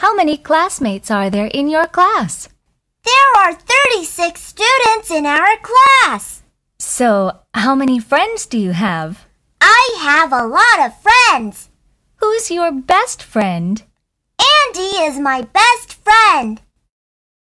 How many classmates are there in your class? There are 36 students in our class. So, how many friends do you have? I have a lot of friends. Who's your best friend? Andy is my best friend.